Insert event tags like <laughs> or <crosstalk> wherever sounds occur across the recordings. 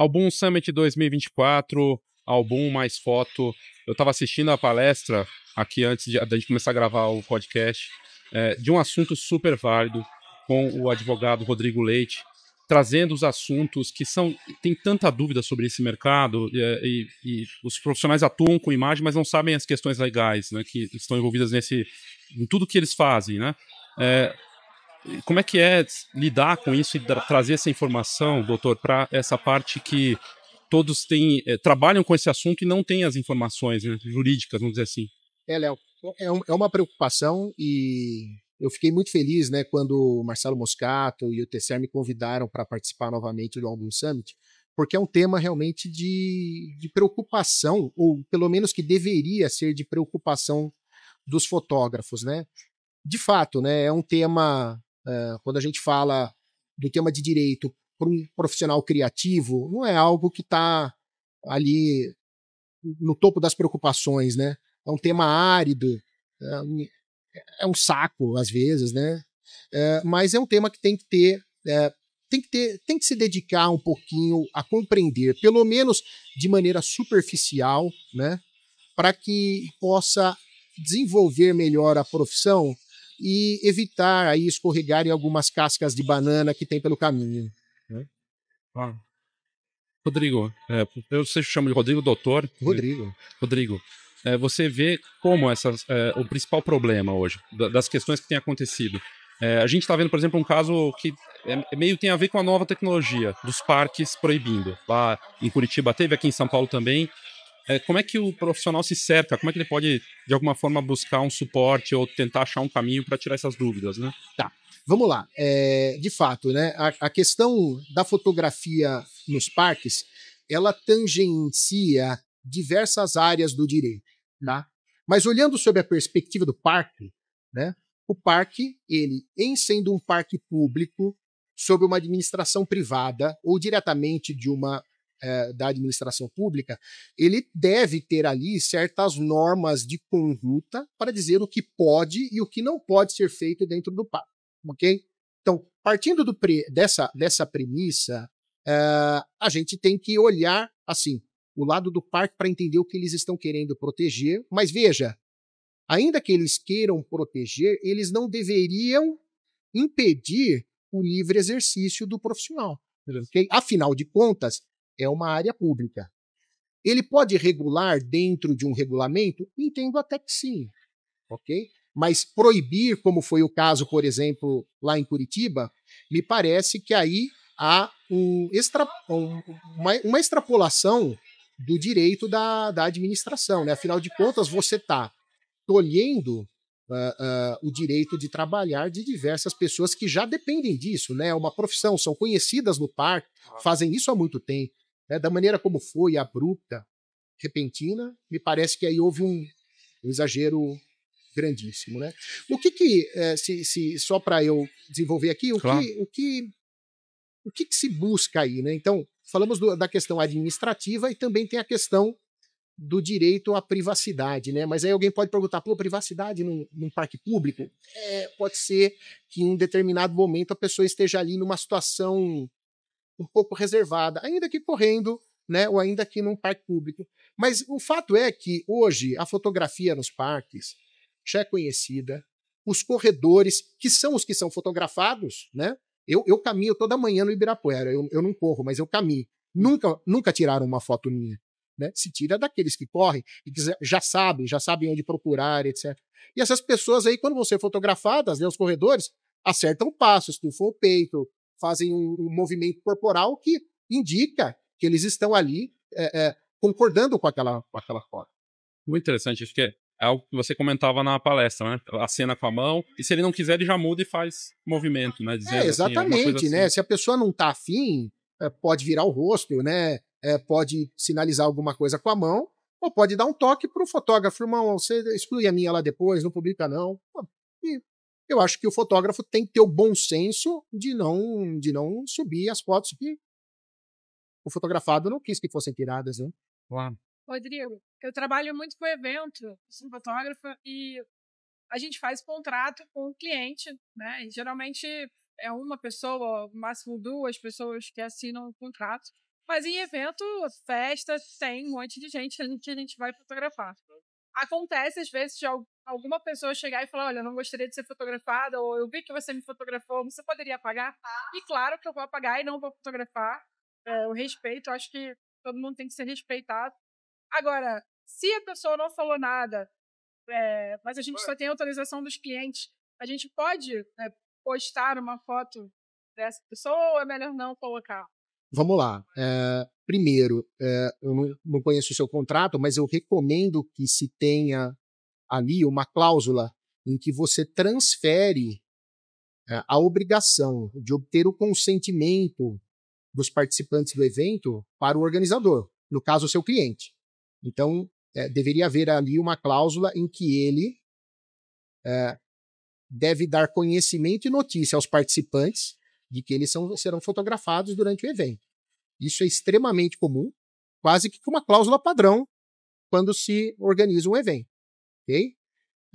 Album Summit 2024, álbum Mais Foto. Eu estava assistindo a palestra aqui antes de, gente começar a gravar o podcast é, de um assunto super válido com o advogado Rodrigo Leite, trazendo os assuntos que são tem tanta dúvida sobre esse mercado e, é, e, e, os profissionais atuam com imagem, mas não sabem as questões legais, né, que estão envolvidas nesse em tudo que eles fazem, né? É, como é que é lidar com isso e trazer essa informação, doutor, para essa parte que todos têm, é, trabalham com esse assunto e não têm as informações né, jurídicas, vamos dizer assim? É, Léo, é, um, é uma preocupação e eu fiquei muito feliz né, quando o Marcelo Moscato e o TCR me convidaram para participar novamente do Album Summit, porque é um tema realmente de, de preocupação, ou pelo menos que deveria ser de preocupação dos fotógrafos, né? De fato, né, é um tema é, quando a gente fala do tema de direito para um profissional criativo, não é algo que está ali no topo das preocupações, né? É um tema árido, é um, é um saco às vezes, né? É, mas é um tema que tem que ter eh, tem que ter, tem que se dedicar um pouquinho a compreender, pelo menos de maneira superficial, né, para que possa desenvolver melhor a profissão e evitar aí escorregar em algumas cascas de banana que tem pelo caminho. Né? Ah. Rodrigo, é, eu sei chamo de Rodrigo Doutor. Rodrigo. Rodrigo, é, você vê como essas, é, o principal problema hoje, das questões que têm acontecido. É, a gente está vendo, por exemplo, um caso que é, é meio tem a ver com a nova tecnologia, dos parques proibindo. Lá em Curitiba teve, aqui em São Paulo também é, como é que o profissional se cerca? Como é que ele pode, de alguma forma, buscar um suporte ou tentar achar um caminho para tirar essas dúvidas, né? Tá. Vamos lá. É, de fato, né, a, a questão da fotografia nos parques, ela tangencia diversas áreas do direito, tá? Mas olhando sob a perspectiva do parque, né, o parque, ele, em sendo um parque público, sob uma administração privada ou diretamente de uma é, da administração pública, ele deve ter ali certas normas de conduta para dizer o que pode e o que não pode ser feito dentro do parque. ok? Então, partindo do dessa, dessa premissa, eh, a gente tem que olhar, assim, o lado do parque para entender o que eles estão querendo proteger. Mas veja, ainda que eles queiram proteger, eles não deveriam impedir o livre exercício do profissional. Okay? Afinal de contas, é uma área pública. Ele pode regular dentro de um regulamento? Entendo até que sim, ok? Mas proibir, como foi o caso, por exemplo, lá em Curitiba, me parece que aí há um extra, um, uma, uma, extrapolação do direito da, da administração. Né? Afinal de contas, você está tolhendo Uh, uh, o direito de trabalhar de diversas pessoas que já dependem disso, né? É uma profissão, são conhecidas no parque, fazem isso há muito tempo. Né? Da maneira como foi, abrupta, repentina, me parece que aí houve um, um exagero grandíssimo. Né? O que que, é, se, se, só para eu desenvolver aqui, o, claro. que, o, que, o que, que, se busca aí? Né? Então, falamos do, da questão administrativa e também tem a questão do direito à privacidade, né? Mas aí alguém pode perguntar, pô, privacidade num, num parque público? É, pode ser que em um determinado momento a pessoa esteja ali numa situação um pouco reservada, ainda que correndo, né, ou ainda que num parque público. Mas o fato é que hoje a fotografia nos parques já é conhecida, os corredores, que são os que são fotografados, né? Eu, eu caminho toda manhã no Ibirapuera, eu, eu não corro, mas eu caminho. Nunca, nunca tiraram uma foto minha. Né? Se tira daqueles que correm e que já sabem, já sabem onde procurar, etc. E essas pessoas aí, quando vão ser fotografadas, né, os corredores, acertam passos, estufam o peito, fazem um, um movimento corporal que indica que eles estão ali é, é, concordando com aquela, com aquela foto. Muito interessante, acho que é algo que você comentava na palestra, né? A cena com a mão, e se ele não quiser, ele já muda e faz movimento, né? Dizendo, é, assim, é exatamente, assim, né? Assim. Se a pessoa não tá afim, é, pode virar o rosto, né? É, pode sinalizar alguma coisa com a mão, ou pode dar um toque para o fotógrafo, irmão, você exclui a minha lá depois, não publica não eu acho que o fotógrafo tem que ter o bom senso de não, de não subir as fotos que o fotografado não quis que fossem tiradas, né? Claro. Rodrigo, eu trabalho muito com evento, sou fotógrafa e a gente faz contrato com o cliente, né? E geralmente é uma pessoa, máximo duas pessoas que assinam o contrato. Mas em evento, festa, tem um monte de gente que a gente vai fotografar. Acontece, às vezes, de alguma pessoa chegar e falar: Olha, eu não gostaria de ser fotografada, ou eu vi que você me fotografou, você poderia apagar? Ah. E claro que eu vou apagar e não vou fotografar. É, eu respeito, acho que todo mundo tem que ser respeitado. Agora, se a pessoa não falou nada, é, mas a gente só tem autorização dos clientes, a gente pode é, postar uma foto dessa pessoa ou é melhor não colocar? Vamos lá. É, primeiro, é, eu não conheço o seu contrato, mas eu recomendo que se tenha ali uma cláusula em que você transfere é, a obrigação de obter o consentimento dos participantes do evento para o organizador, no caso, o seu cliente. Então, é, deveria haver ali uma cláusula em que ele é, deve dar conhecimento e notícia aos participantes de que eles são, serão fotografados durante o evento. Isso é extremamente comum, quase que uma cláusula padrão quando se organiza um evento.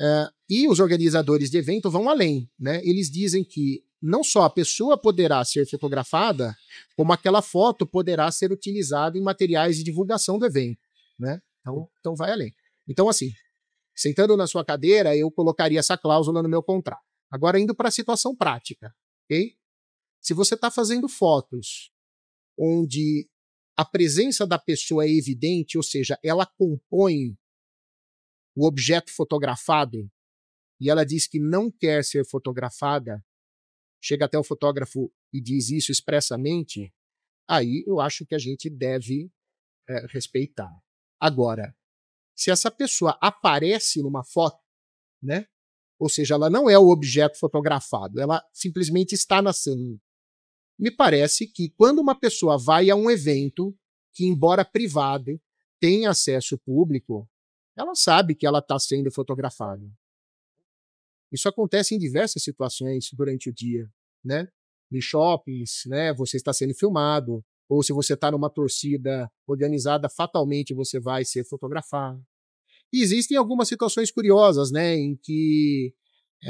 Uh, e os organizadores de evento vão além, né? Eles dizem que não só a pessoa poderá ser fotografada, como aquela foto poderá ser utilizada em materiais de divulgação do evento, né? Então, então vai além. Então, assim, sentando na sua cadeira, eu colocaria essa cláusula no meu contrato. Agora, indo para a situação prática, ok? Se você está fazendo fotos onde a presença da pessoa é evidente, ou seja, ela compõe o objeto fotografado e ela diz que não quer ser fotografada, chega até o fotógrafo e diz isso expressamente, aí eu acho que a gente deve é, respeitar. Agora, se essa pessoa aparece numa foto, né? Ou seja, ela não é o objeto fotografado, ela simplesmente está na cena. Me parece que quando uma pessoa vai a um evento que, embora privado, tem acesso público, ela sabe que ela está sendo fotografada. Isso acontece em diversas situações durante o dia, né? Em shoppings, né? Você está sendo filmado, ou se você está numa torcida organizada, fatalmente você vai ser fotografado. E existem algumas situações curiosas, né? Em que eh,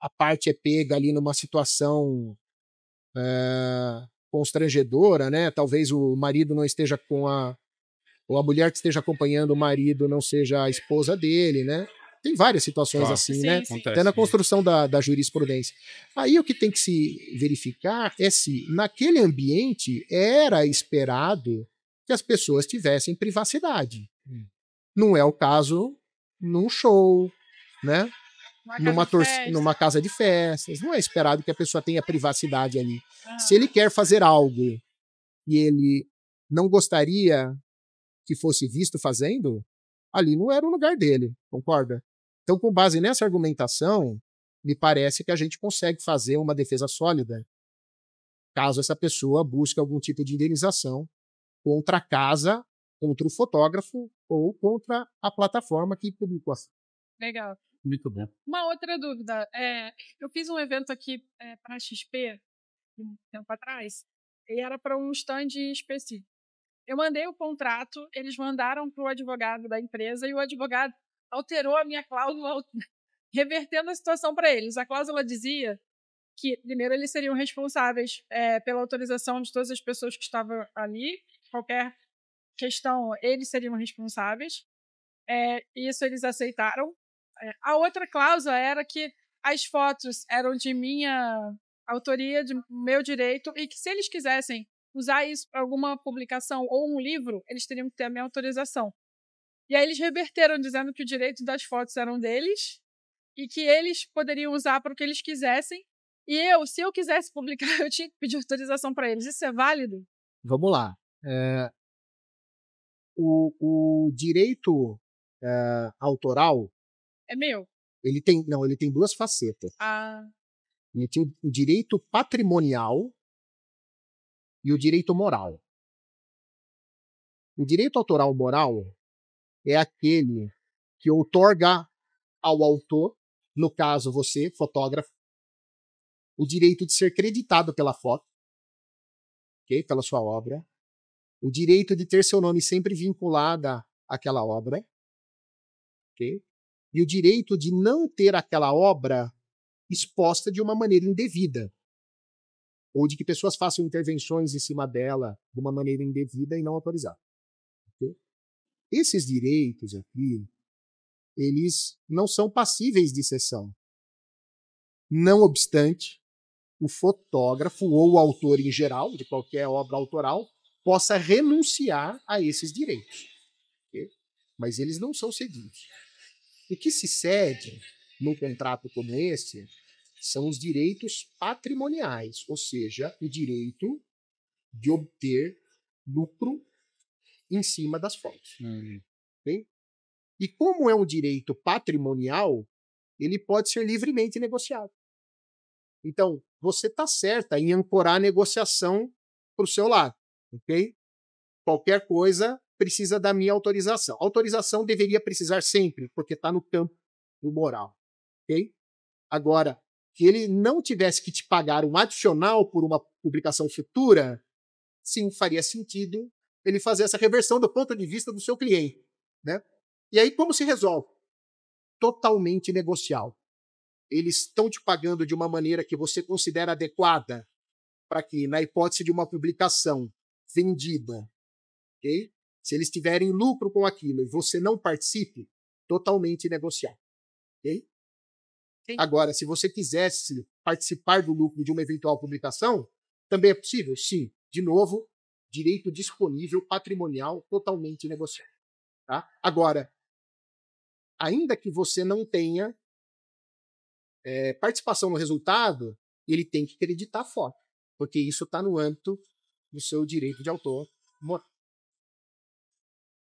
a parte é pega ali numa situação eh, constrangedora, né? Talvez o marido não esteja com a ou a mulher que esteja acompanhando o marido não seja a esposa dele, né? Tem várias situações claro, assim, sim, né? Sim. Até na né? construção da, da jurisprudência. Aí o que tem que se verificar é se naquele ambiente era esperado que as pessoas tivessem privacidade. Hum. Não é o caso num show, né? Uma numa, casa numa casa de festas. Não é esperado que a pessoa tenha privacidade ali. Ah. Se ele quer fazer algo e ele não gostaria que fosse visto fazendo, ali não era o lugar dele, concorda? Então, com base nessa argumentação, me parece que a gente consegue fazer uma defesa sólida, caso essa pessoa busque algum tipo de indenização contra a casa, contra o fotógrafo ou contra a plataforma que publicou. Legal. Muito bom. Uma outra dúvida. É, eu fiz um evento aqui é, para a XP, um tempo atrás, e era para um stand específico. Eu mandei o contrato, eles mandaram para o advogado da empresa e o advogado alterou a minha cláusula, <laughs> revertendo a situação para eles. A cláusula dizia que, primeiro, eles seriam responsáveis é, pela autorização de todas as pessoas que estavam ali, qualquer questão, eles seriam responsáveis. É, isso eles aceitaram. É, a outra cláusula era que as fotos eram de minha autoria, de meu direito, e que se eles quisessem usar isso para alguma publicação ou um livro, eles teriam que ter a minha autorização. E aí eles reverteram dizendo que o direito das fotos eram deles e que eles poderiam usar para o que eles quisessem. E eu, se eu quisesse publicar, <laughs> eu tinha que pedir autorização para eles. Isso é válido? Vamos lá. É... O, o, direito é, autoral é meu. Ele tem não, ele tem duas facetas. Ah. Ele tem o direito patrimonial e o direito moral. O direito autoral moral é aquele que outorga ao autor, no caso você, fotógrafo, o direito de ser creditado pela foto, okay? pela sua obra, o direito de ter seu nome sempre vinculado àquela obra, okay? e o direito de não ter aquela obra exposta de uma maneira indevida ou de que pessoas façam intervenções em cima dela de uma maneira indevida e não autorizada. Okay? Esses direitos aqui, eles não são passíveis de cessão. Não obstante, o fotógrafo ou o autor em geral, de qualquer obra autoral, possa renunciar a esses direitos. Okay? Mas eles não são cedidos. O que se cede num contrato como esse são os direitos patrimoniais, ou seja, o direito de obter lucro em cima das fotos. Uhum. E como é um direito patrimonial, ele pode ser livremente negociado. Então, você está certa em ancorar a negociação para o seu lado, ok? Qualquer coisa precisa da minha autorização. Autorização deveria precisar sempre, porque está no campo do moral, ok? Agora, que ele não tivesse que te pagar um adicional por uma publicação futura, sim, faria sentido ele fazer essa reversão do ponto de vista do seu cliente. Né? E aí, como se resolve? Totalmente negocial. Eles estão te pagando de uma maneira que você considera adequada para que, na hipótese de uma publicação vendida, okay? se eles tiverem lucro com aquilo e você não participe, totalmente negocial. Okay? Sim. Agora, se você quisesse participar do lucro de uma eventual publicação, também é possível? Sim. De novo, direito disponível patrimonial totalmente negociado. Tá? Agora, ainda que você não tenha é, participação no resultado, ele tem que acreditar fora, porque isso está no âmbito do seu direito de autor. Muito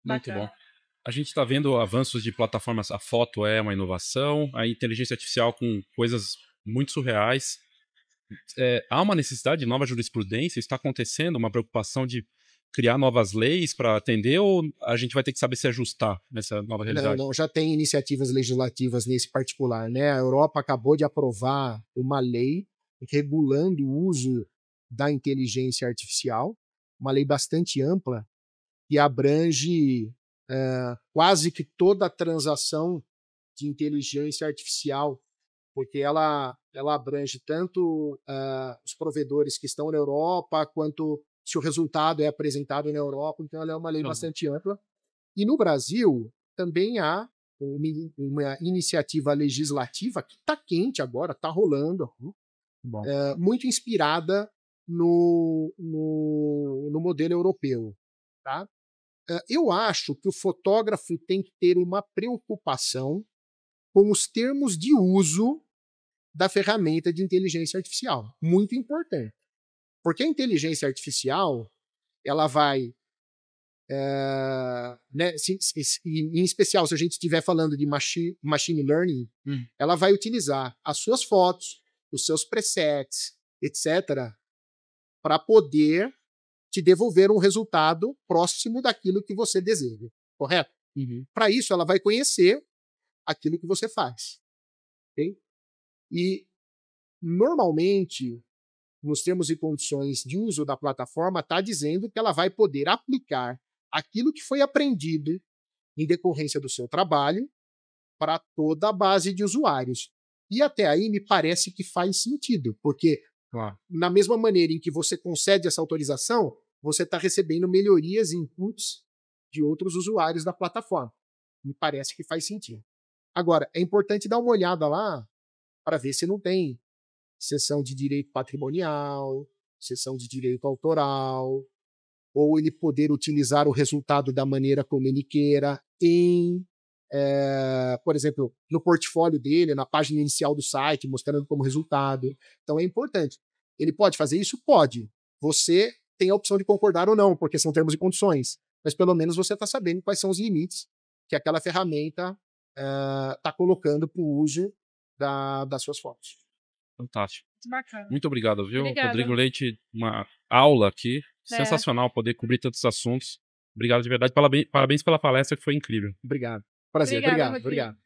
Bacana. bom. A gente está vendo avanços de plataformas. A foto é uma inovação, a inteligência artificial com coisas muito surreais. É, há uma necessidade de nova jurisprudência? Está acontecendo uma preocupação de criar novas leis para atender ou a gente vai ter que saber se ajustar nessa nova realidade? Não, não, já tem iniciativas legislativas nesse particular, né? A Europa acabou de aprovar uma lei regulando o uso da inteligência artificial, uma lei bastante ampla que abrange é, quase que toda transação de inteligência artificial, porque ela, ela abrange tanto eh, os provedores que estão na Europa, quanto se o resultado é apresentado na Europa, então ela é uma lei uhum. bastante ampla. E no Brasil também há uma iniciativa legislativa que está quente agora, está rolando, é, muito inspirada no, no, no modelo europeu. Tá? eu acho que o fotógrafo tem que ter uma preocupação com os termos de uso da ferramenta de inteligência artificial. Muito importante. Porque a inteligência artificial, ela vai. É, né, se, se, em especial, se a gente estiver falando de machi, machine learning, hum. ela vai utilizar as suas fotos, os seus presets, etc., para poder te devolver um resultado próximo daquilo que você deseja, correto? Uhum. Para isso, ela vai conhecer aquilo que você faz. Okay? E, normalmente, nos termos e condições de uso da plataforma, está dizendo que ela vai poder aplicar aquilo que foi aprendido em decorrência do seu trabalho para toda a base de usuários. E até aí me parece que faz sentido, porque claro. na mesma maneira em que você concede essa autorização, você está recebendo melhorias e inputs de outros usuários da plataforma. Me parece que faz sentido. Agora, é importante dar uma olhada lá para ver se não tem sessão de direito patrimonial, sessão de direito autoral, ou ele poder utilizar o resultado da maneira como ele queira em, é, por exemplo, no portfólio dele, na página inicial do site, mostrando como resultado. Então é importante. Ele pode fazer isso? Pode. Você tem a opção de concordar ou não, porque são termos e condições. Mas pelo menos você está sabendo quais são os limites que aquela ferramenta está eh, uh, colocando para o uso da, das suas fotos. Fantástico. Muito bacana. Muito obrigado, viu? Obrigada. Rodrigo Leite, uma aula aqui. É. Sensacional poder cobrir tantos assuntos. Obrigado de verdade. Parabéns, parabéns pela palestra, que foi incrível. Obrigado. Prazer, Obrigada, obrigado. Rodrigo. obrigado.